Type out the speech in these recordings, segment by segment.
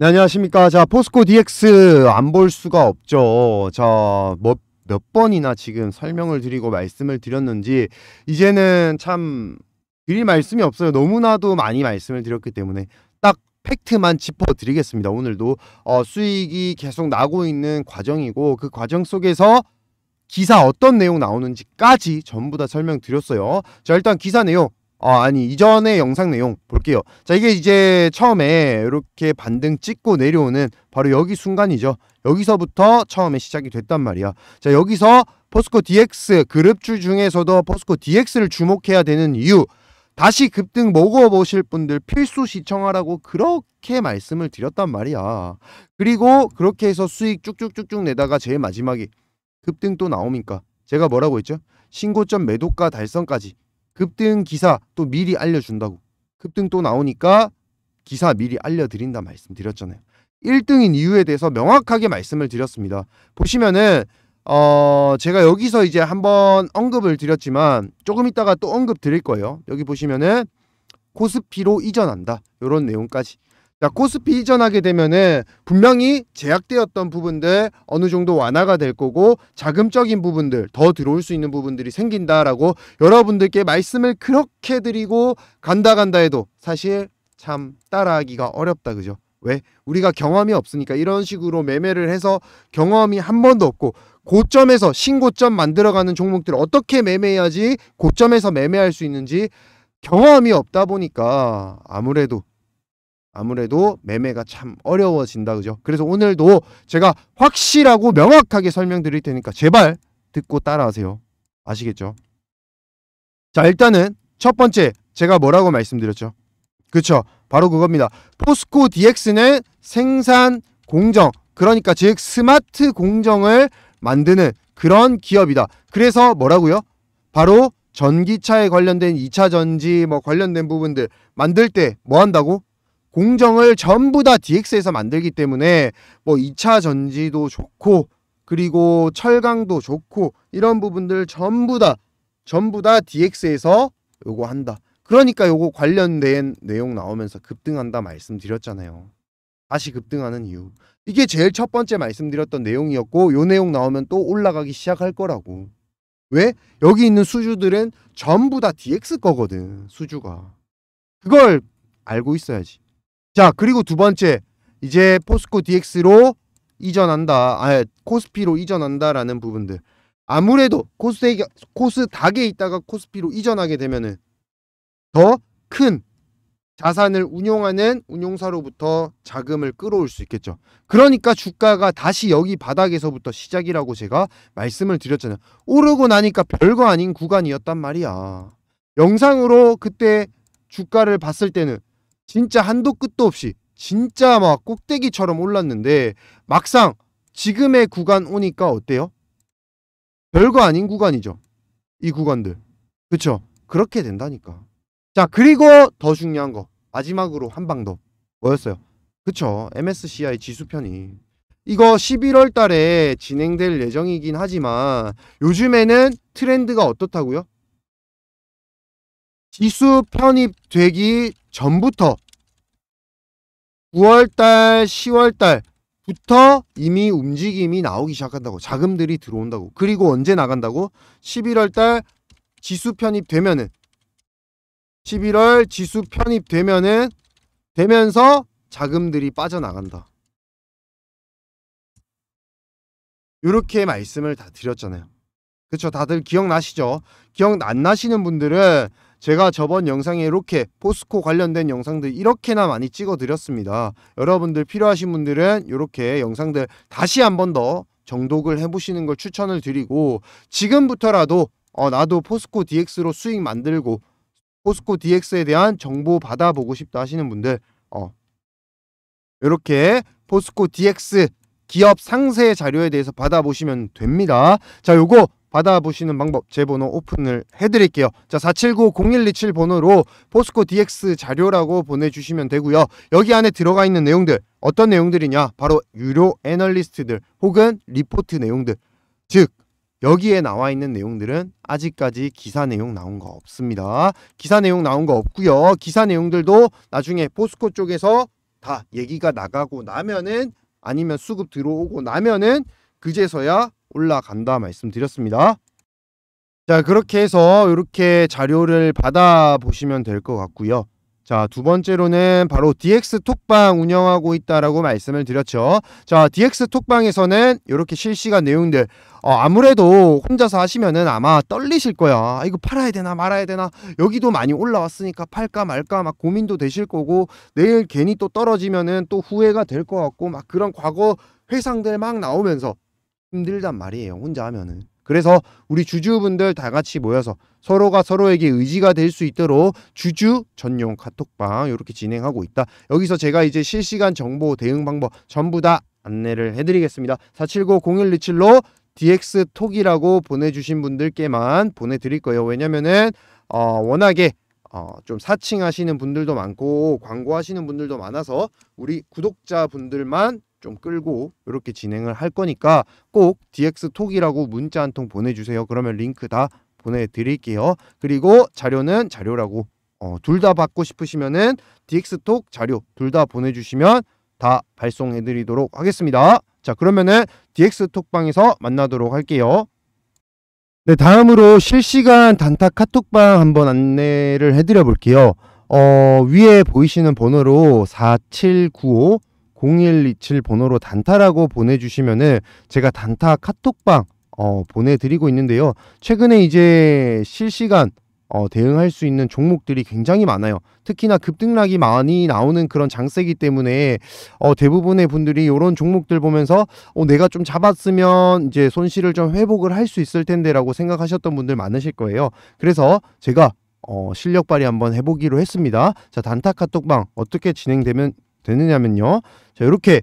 네, 안녕하십니까. 자, 포스코 DX 안 볼 수가 없죠. 자, 뭐, 몇 번이나 지금 설명을 드리고 말씀을 드렸는지, 이제는 참 드릴 말씀이 없어요. 너무나도 많이 말씀을 드렸기 때문에. 딱 팩트만 짚어드리겠습니다. 오늘도 어, 수익이 계속 나고 있는 과정이고, 그 과정 속에서 기사 어떤 내용 나오는지까지 전부 다 설명드렸어요. 자, 일단 기사 내용 어, 아니 이전의 영상 내용 볼게요. 자 이게 이제 처음에 이렇게 반등 찍고 내려오는 바로 여기 순간이죠. 여기서부터 처음에 시작이 됐단 말이야. 자 여기서 포스코 DX 그룹주 중에서도 포스코 DX를 주목해야 되는 이유 다시 급등 먹어보실 분들 필수 시청하라고 그렇게 말씀을 드렸단 말이야. 그리고 그렇게 해서 수익 쭉쭉쭉쭉 내다가 제일 마지막에 급등 또 나오니까 제가 뭐라고 했죠? 신고점 매도가 달성까지 급등 기사 또 미리 알려준다고 급등 또 나오니까 기사 미리 알려드린다 말씀드렸잖아요 1등인 이유에 대해서 명확하게 말씀을 드렸습니다 보시면은 어 제가 여기서 이제 한번 언급을 드렸지만 조금 있다가 또 언급 드릴 거예요 여기 보시면은 코스피로 이전한다 요런 내용까지 자, 코스피 이전하게 되면은 분명히 제약되었던 부분들 어느 정도 완화가 될 거고 자금적인 부분들 더 들어올 수 있는 부분들이 생긴다라고 여러분들께 말씀을 그렇게 드리고 간다 간다 해도 사실 참 따라하기가 어렵다 그죠? 왜? 우리가 경험이 없으니까 이런 식으로 매매를 해서 경험이 한 번도 없고 고점에서 신고점 만들어가는 종목들을 어떻게 매매해야지 고점에서 매매할 수 있는지 경험이 없다 보니까 아무래도 아무래도 매매가 참 어려워진다 그죠? 그래서 오늘도 제가 확실하고 명확하게 설명드릴 테니까 제발 듣고 따라하세요. 아시겠죠? 자, 일단은 첫 번째 제가 뭐라고 말씀드렸죠? 그쵸 바로 그겁니다. 포스코 DX는 생산 공정 그러니까 즉 스마트 공정을 만드는 그런 기업이다. 그래서 뭐라고요? 바로 전기차에 관련된 2차 전지 뭐 관련된 부분들 만들 때 뭐 한다고? 공정을 전부 다 DX에서 만들기 때문에 뭐 2차 전지도 좋고 그리고 철강도 좋고 이런 부분들 전부 다 전부 다 DX에서 요거 한다. 그러니까 요거 관련된 내용 나오면서 급등한다 말씀드렸잖아요. 다시 급등하는 이유. 이게 제일 첫 번째 말씀드렸던 내용이었고 요 내용 나오면 또 올라가기 시작할 거라고. 왜? 여기 있는 수주들은 전부 다 DX 거거든. 수주가. 그걸 알고 있어야지. 자 그리고 두 번째 이제 포스코 DX로 이전한다. 아 코스피로 이전한다라는 부분들. 아무래도 코스에, 코스닥에 있다가 코스피로 이전하게 되면은 더 큰 자산을 운용하는 운용사로부터 자금을 끌어올 수 있겠죠. 그러니까 주가가 다시 여기 바닥에서부터 시작이라고 제가 말씀을 드렸잖아요. 오르고 나니까 별거 아닌 구간이었단 말이야. 영상으로 그때 주가를 봤을 때는 진짜 한도 끝도 없이 진짜 막 꼭대기처럼 올랐는데 막상 지금의 구간 오니까 어때요? 별거 아닌 구간이죠. 이 구간들. 그쵸? 그렇게 된다니까. 자, 그리고 더 중요한 거. 마지막으로 한 방 더. 뭐였어요? 그쵸? MSCI 지수편이. 이거 11월 달에 진행될 예정이긴 하지만 요즘에는 트렌드가 어떻다고요? 지수 편입되기 전부터 9월달, 10월달 부터 이미 움직임이 나오기 시작한다고 자금들이 들어온다고 그리고 언제 나간다고 11월달 지수 편입되면은 11월 지수 편입되면은 되면서 자금들이 빠져나간다. 이렇게 말씀을 다 드렸잖아요. 그쵸 다들 기억나시죠? 기억 안 나시는 분들은 제가 저번 영상에 이렇게 포스코 관련된 영상들 이렇게나 많이 찍어드렸습니다. 여러분들 필요하신 분들은 이렇게 영상들 다시 한 번 더 정독을 해보시는 걸 추천을 드리고 지금부터라도 어, 나도 포스코 DX로 수익 만들고 포스코 DX에 대한 정보 받아보고 싶다 하시는 분들 어, 이렇게 포스코 DX 기업 상세 자료에 대해서 받아보시면 됩니다. 자, 요거 받아보시는 방법 제 번호 오픈을 해드릴게요 자 479-0127 번호로 포스코 DX 자료라고 보내주시면 되고요 여기 안에 들어가 있는 내용들 어떤 내용들이냐 바로 유료 애널리스트들 혹은 리포트 내용들 즉 여기에 나와 있는 내용들은 아직까지 기사 내용 나온 거 없습니다 기사 내용 나온 거 없고요 기사 내용들도 나중에 포스코 쪽에서 다 얘기가 나가고 나면은 아니면 수급 들어오고 나면은 그제서야 올라간다 말씀드렸습니다. 자 그렇게 해서 이렇게 자료를 받아보시면 될 것 같고요. 자, 두 번째로는 바로 DX 톡방 운영하고 있다라고 말씀을 드렸죠. 자, DX 톡방에서는 이렇게 실시간 내용들 어, 아무래도 혼자서 하시면은 아마 떨리실 거야. 아, 이거 팔아야 되나 말아야 되나. 여기도 많이 올라왔으니까 팔까 말까 막 고민도 되실 거고 내일 괜히 또 떨어지면은 또 후회가 될 것 같고 막 그런 과거 회상들 막 나오면서 힘들단 말이에요. 혼자 하면은. 그래서 우리 주주분들 다 같이 모여서 서로가 서로에게 의지가 될 수 있도록 주주 전용 카톡방 이렇게 진행하고 있다. 여기서 제가 이제 실시간 정보 대응 방법 전부 다 안내를 해드리겠습니다. 479-0127로 DX톡이라고 보내주신 분들께만 보내드릴 거예요. 왜냐면은 어, 워낙에 어, 좀 사칭하시는 분들도 많고 광고하시는 분들도 많아서 우리 구독자분들만 좀 끌고 이렇게 진행을 할 거니까 꼭 DX톡이라고 문자 한 통 보내주세요. 그러면 링크 다 보내드릴게요. 그리고 자료는 자료라고 어, 둘 다 받고 싶으시면은 DX톡 자료 둘 다 보내주시면 다 발송해드리도록 하겠습니다. 자 그러면은 DX톡방에서 만나도록 할게요. 네 다음으로 실시간 단타 카톡방 한번 안내를 해드려 볼게요. 어, 위에 보이시는 번호로 4795 0127 번호로 단타라고 보내주시면은 제가 단타 카톡방 어, 보내드리고 있는데요. 최근에 이제 실시간 어, 대응할 수 있는 종목들이 굉장히 많아요. 특히나 급등락이 많이 나오는 그런 장세기 때문에 어, 대부분의 분들이 이런 종목들 보면서 어, 내가 좀 잡았으면 이제 손실을 좀 회복을 할 수 있을 텐데라고 생각하셨던 분들 많으실 거예요. 그래서 제가 어, 실력 발휘 한번 해보기로 했습니다. 자 단타 카톡방 어떻게 진행되면 되느냐면요. 자, 이렇게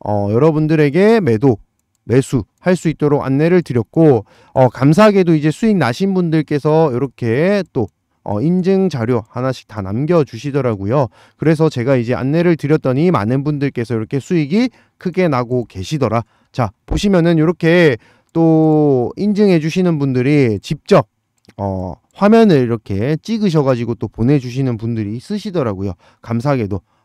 어, 여러분들에게 매도 매수 할 수 있도록 안내를 드렸고 어, 감사하게도 이제 수익 나신 분들께서 이렇게 또 어, 인증 자료 하나씩 다 남겨주시더라고요. 그래서 제가 이제 안내를 드렸더니 많은 분들께서 이렇게 수익이 크게 나고 계시더라. 자 보시면은 이렇게 또 인증해 주시는 분들이 직접 어, 화면을 이렇게 찍으셔가지고 또 보내주시는 분들이 쓰시더라고요 감사하게도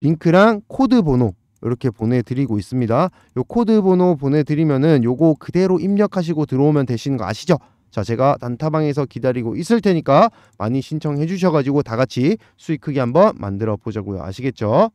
링크랑 코드 번호 이렇게 보내드리고 있습니다. 요 코드 번호 보내드리면은 요거 그대로 입력하시고 들어오면 되시는 거 아시죠? 자, 제가 단타방에서 기다리고 있을 테니까 많이 신청해 주셔가지고 다 같이 수익 크기 한번 만들어 보자고요. 아시겠죠?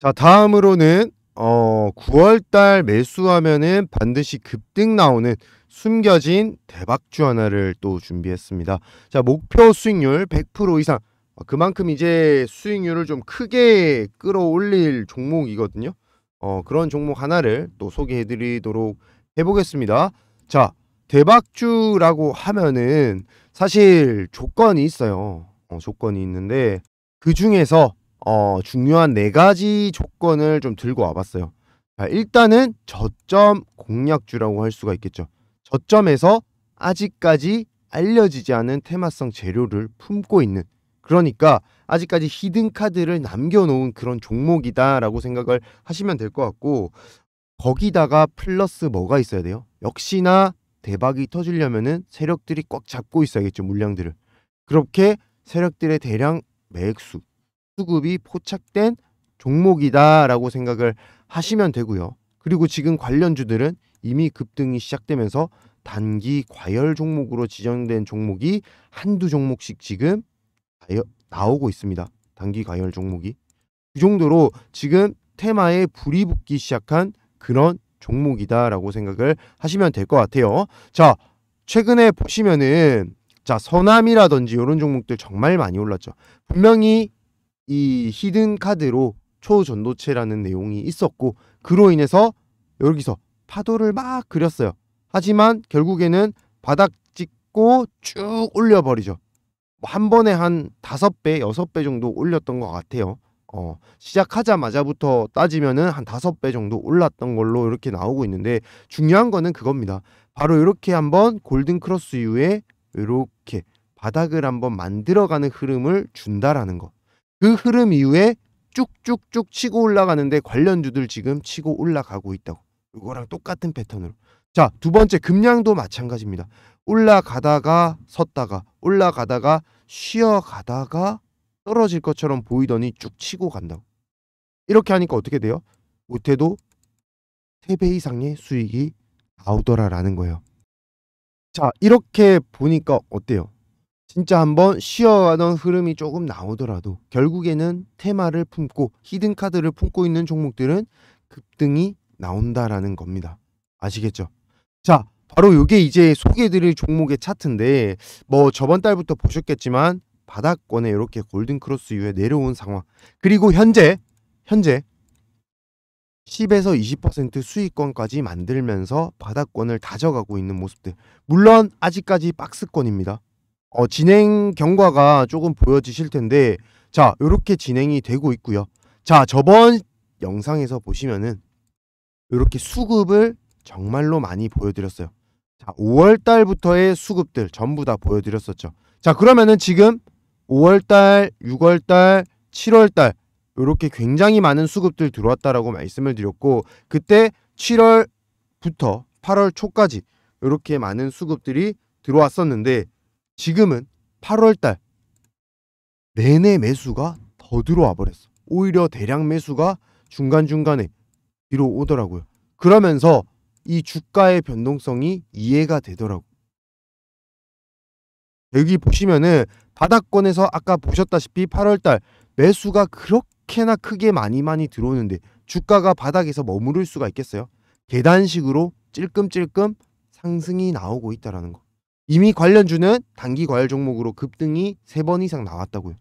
자, 다음으로는 어, 9월달 매수하면은 반드시 급등 나오는 숨겨진 대박주 하나를 또 준비했습니다. 자, 목표 수익률 100% 이상 어, 그만큼 이제 수익률을 좀 크게 끌어올릴 종목이거든요. 어, 그런 종목 하나를 또 소개해 드리도록 해보겠습니다. 자, 대박주라고 하면은 사실 조건이 있어요. 어, 조건이 있는데 그 중에서 어, 중요한 네 가지 조건을 좀 들고 와봤어요. 자, 일단은 저점 공략주라고 할 수가 있겠죠. 저점에서 아직까지 알려지지 않은 테마성 재료를 품고 있는 그러니까 아직까지 히든 카드를 남겨놓은 그런 종목이다라고 생각을 하시면 될 것 같고 거기다가 플러스 뭐가 있어야 돼요? 역시나 대박이 터지려면은 세력들이 꽉 잡고 있어야겠죠 물량들을 그렇게 세력들의 대량 매수 수급이 포착된 종목이다라고 생각을 하시면 되고요. 그리고 지금 관련주들은 이미 급등이 시작되면서 단기 과열 종목으로 지정된 종목이 한두 종목씩 지금 가열, 나오고 있습니다. 단기 가열 종목이. 그 정도로 지금 테마에 불이 붙기 시작한 그런 종목이다라고 생각을 하시면 될 것 같아요. 자, 최근에 보시면은 자, 서남이라든지 이런 종목들 정말 많이 올랐죠. 분명히 이 히든 카드로 초전도체라는 내용이 있었고 그로 인해서 여기서 파도를 막 그렸어요. 하지만 결국에는 바닥 찍고 쭉 올려버리죠. 뭐 한 번에 한 다섯 배, 여섯 배 정도 올렸던 것 같아요. 어, 시작하자마자부터 따지면은 한 다섯 배 정도 올랐던 걸로 이렇게 나오고 있는데 중요한 거는 그겁니다. 바로 이렇게 한번 골든 크로스 이후에 이렇게 바닥을 한번 만들어가는 흐름을 준다라는 거. 그 흐름 이후에 쭉쭉쭉 치고 올라가는데 관련주들 지금 치고 올라가고 있다고. 이거랑 똑같은 패턴으로. 자, 두 번째 금량도 마찬가지입니다. 올라가다가 섰다가 올라가다가 쉬어가다가 떨어질 것처럼 보이더니 쭉 치고 간다고. 이렇게 하니까 어떻게 돼요? 못해도 3배 이상의 수익이 나오더라라는 거예요. 자, 이렇게 보니까 어때요? 진짜 한번 쉬어가던 흐름이 조금 나오더라도 결국에는 테마를 품고 히든카드를 품고 있는 종목들은 급등이 나온다라는 겁니다. 아시겠죠? 자, 바로 이게 이제 소개해드릴 종목의 차트인데 뭐 저번 달부터 보셨겠지만 바닥권에 이렇게 골든크로스 이후에 내려온 상황 그리고 현재 현재 10에서 20% 수익권까지 만들면서 바닥권을 다져가고 있는 모습들 물론 아직까지 박스권입니다 어, 진행 경과가 조금 보여지실 텐데 자 이렇게 진행이 되고 있고요 자 저번 영상에서 보시면은 이렇게 수급을 정말로 많이 보여드렸어요 자, 5월 달부터의 수급들 전부 다 보여드렸었죠. 자, 그러면은 지금 5월 달, 6월 달, 7월 달 이렇게 굉장히 많은 수급들 들어왔다라고 말씀을 드렸고 그때 7월부터 8월 초까지 이렇게 많은 수급들이 들어왔었는데 지금은 8월 달 내내 매수가 더 들어와 버렸어. 오히려 대량 매수가 중간중간에 뒤로 오더라고요. 그러면서 이 주가의 변동성이 이해가 되더라고. 여기 보시면은 바닥권에서 아까 보셨다시피 8월달 매수가 그렇게나 크게 많이 많이 들어오는데 주가가 바닥에서 머무를 수가 있겠어요? 계단식으로 찔끔찔끔 상승이 나오고 있다라는 거. 이미 관련주는 단기 과열 종목으로 급등이 3번 이상 나왔다고요.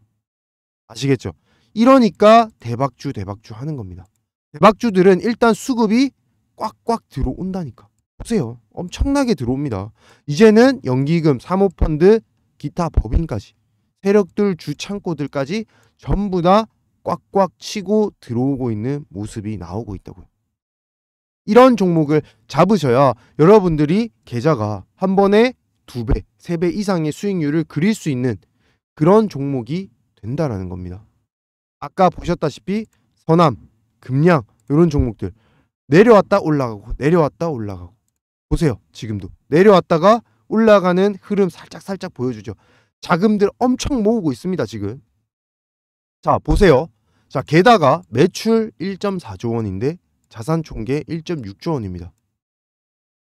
아시겠죠? 이러니까 대박주 대박주 하는 겁니다. 대박주들은 일단 수급이 꽉꽉 들어온다니까. 보세요. 엄청나게 들어옵니다. 이제는 연기금, 사모펀드, 기타 법인까지 세력들 주창고들까지 전부 다 꽉꽉 치고 들어오고 있는 모습이 나오고 있다고요. 이런 종목을 잡으셔야 여러분들이 계좌가 한 번에 두 배, 세 배 이상의 수익률을 그릴 수 있는 그런 종목이 된다라는 겁니다. 아까 보셨다시피 선암, 금량 이런 종목들 내려왔다 올라가고 내려왔다 올라가고 보세요 지금도 내려왔다가 올라가는 흐름 살짝 살짝 보여주죠 자금들 엄청 모으고 있습니다 지금 자 보세요 자 게다가 매출 1.4조 원인데 자산 총계 1.6조 원입니다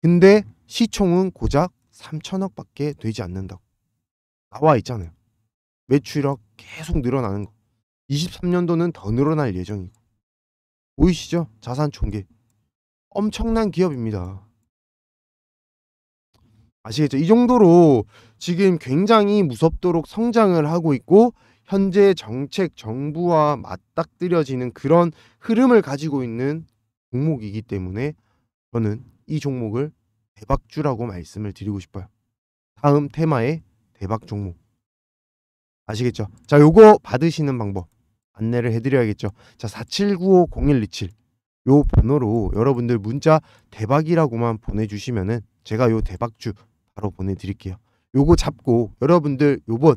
근데 시총은 고작 3천억 밖에 되지 않는다고 나와 있잖아요 매출력 계속 늘어나는 거 23년도는 더 늘어날 예정이고 보이시죠 자산 총계 엄청난 기업입니다. 아시겠죠? 이 정도로 지금 굉장히 무섭도록 성장을 하고 있고 현재 정책 정부와 맞닥뜨려지는 그런 흐름을 가지고 있는 종목이기 때문에 저는 이 종목을 대박주라고 말씀을 드리고 싶어요. 다음 테마의 대박 종목. 아시겠죠? 자, 요거 받으시는 방법 안내를 해드려야겠죠. 자, 47950127. 요 번호로 여러분들 문자 대박이라고만 보내주시면은 제가 요 대박주 바로 보내드릴게요. 요거 잡고 여러분들 요번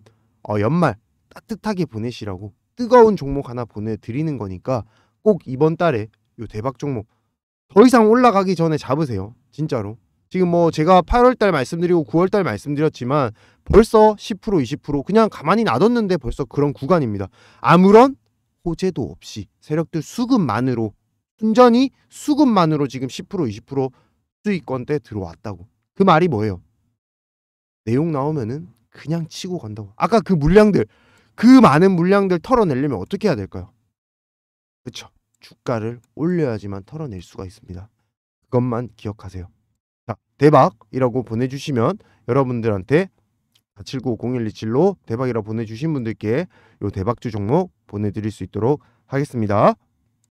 어 연말 따뜻하게 보내시라고 뜨거운 종목 하나 보내드리는 거니까 꼭 이번 달에 요 대박 종목 더 이상 올라가기 전에 잡으세요. 진짜로. 지금 뭐 제가 8월달 말씀드리고 9월달 말씀드렸지만 벌써 10% 20% 그냥 가만히 놔뒀는데 벌써 그런 구간입니다. 아무런 호재도 없이 세력들 수급만으로 순전히 수급만으로 지금 10% 20% 수익권대 들어왔다고. 그 말이 뭐예요? 내용 나오면은 그냥 치고 간다고. 아까 그 물량들 그 많은 물량들 털어내려면 어떻게 해야 될까요? 그쵸 주가를 올려야지만 털어낼 수가 있습니다. 그것만 기억하세요. 자, 대박이라고 보내주시면 여러분들한테 479-0127로 대박이라 보내주신 분들께 요 대박주 종목 보내드릴 수 있도록 하겠습니다.